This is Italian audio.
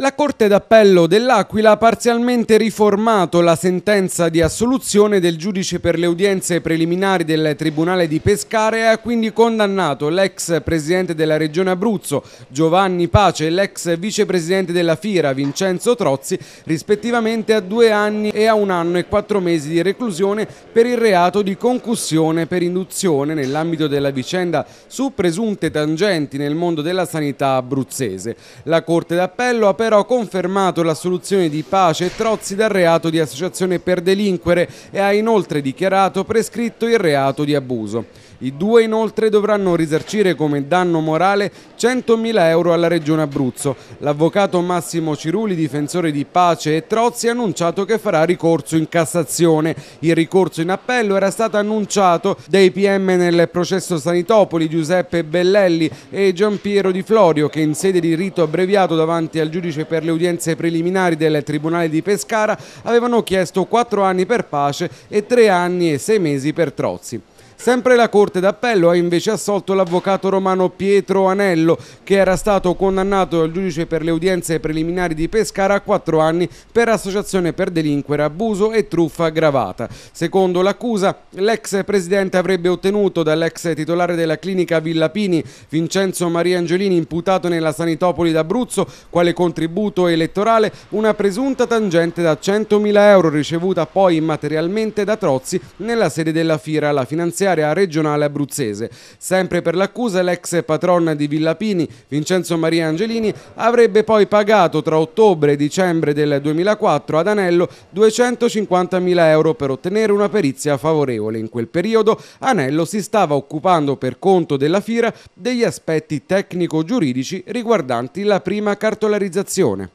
La Corte d'Appello dell'Aquila ha parzialmente riformato la sentenza di assoluzione del giudice per le udienze preliminari del Tribunale di Pescare e ha quindi condannato l'ex presidente della Regione Abruzzo Giovanni Pace e l'ex vicepresidente della Fira Vincenzo Trozzi rispettivamente a due anni e a un anno e quattro mesi di reclusione per il reato di concussione per induzione nell'ambito della vicenda su presunte tangenti nel mondo della sanità abruzzese. La Corte d'Appello ha aperto però confermato l'assoluzione di Pace e Trozzi dal reato di associazione per delinquere e ha inoltre dichiarato prescritto il reato di abuso. I due inoltre dovranno risarcire come danno morale 100.000 euro alla Regione Abruzzo. L'avvocato Massimo Ciruli, difensore di Pace e Trozzi, ha annunciato che farà ricorso in Cassazione. Il ricorso in appello era stato annunciato dai PM nel processo Sanitopoli Giuseppe Bellelli e Giampiero Di Florio che in sede di rito abbreviato davanti al giudice pace per le udienze preliminari del Tribunale di Pescara avevano chiesto 4 anni per pace e 3 anni e 6 mesi per Trozzi. Sempre la Corte d'Appello ha invece assolto l'avvocato romano Pietro Anello, che era stato condannato dal giudice per le udienze preliminari di Pescara a quattro anni per associazione per delinquere, abuso e truffa aggravata. Secondo l'accusa, l'ex presidente avrebbe ottenuto dall'ex titolare della clinica Villapini, Vincenzo Maria Angelini, imputato nella Sanitopoli d'Abruzzo, quale contributo elettorale, una presunta tangente da 100.000 euro ricevuta poi immaterialmente da Trozzi nella sede della Fiera alla finanziaria giudiziaria regionale abruzzese. Sempre per l'accusa, l'ex patrona di Villapini, Vincenzo Maria Angelini, avrebbe poi pagato tra ottobre e dicembre del 2004 ad Anello 250.000 euro per ottenere una perizia favorevole. In quel periodo Anello si stava occupando per conto della Fira degli aspetti tecnico-giuridici riguardanti la prima cartolarizzazione.